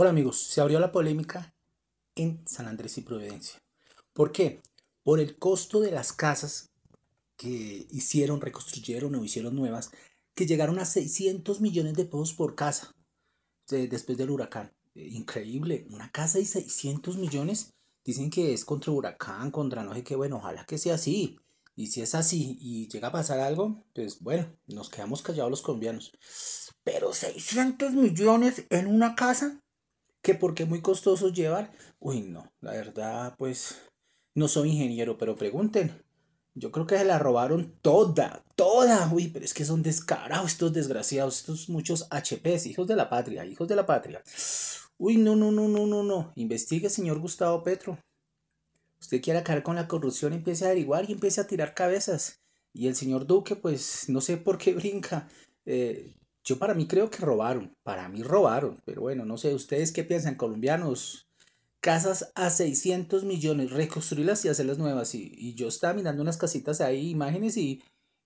Hola amigos, se abrió la polémica en San Andrés y Providencia. ¿Por qué? Por el costo de las casas que hicieron, reconstruyeron o hicieron nuevas, que llegaron a 600 millones de pesos por casa después del huracán. Eh, increíble, una casa y 600 millones. Dicen que es contra huracán, contra no sé qué, bueno, ojalá que sea así. Y si es así y llega a pasar algo, pues bueno, nos quedamos callados los colombianos. Pero 600 millones en una casa, que qué muy costosos llevar. Uy, no, la verdad, pues no soy ingeniero, pero pregunten. Yo creo que se la robaron toda, toda. Uy, pero es que son descarados estos desgraciados, estos muchos HPs, hijos de la patria, hijos de la patria. Uy, no, no, no, no, no, no. Investigue, señor Gustavo Petro. Usted quiere caer con la corrupción, empiece a averiguar y empiece a tirar cabezas. Y el señor Duque, pues no sé por qué brinca. Eh, yo para mí creo que robaron, para mí robaron, pero bueno, no sé, ¿ustedes qué piensan, colombianos? Casas a 600 millones, reconstruirlas y hacerlas nuevas. Y, yo estaba mirando unas casitas ahí, imágenes y,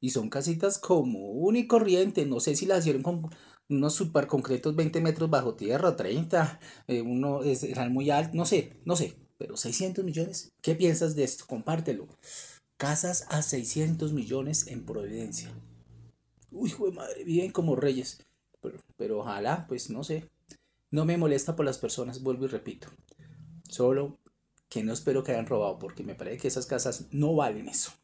son casitas como y corriente. No sé si las hicieron con unos super concretos 20 metros bajo tierra, 30, eh, uno es, eran muy altos, no sé, no sé, pero 600 millones. ¿Qué piensas de esto? Compártelo. Casas a 600 millones en Providencia uy, hijo de madre, bien como reyes. Pero, pero ojalá, pues no sé. No me molesta por las personas, vuelvo y repito. Solo que no espero que hayan robado, porque me parece que esas casas no valen eso.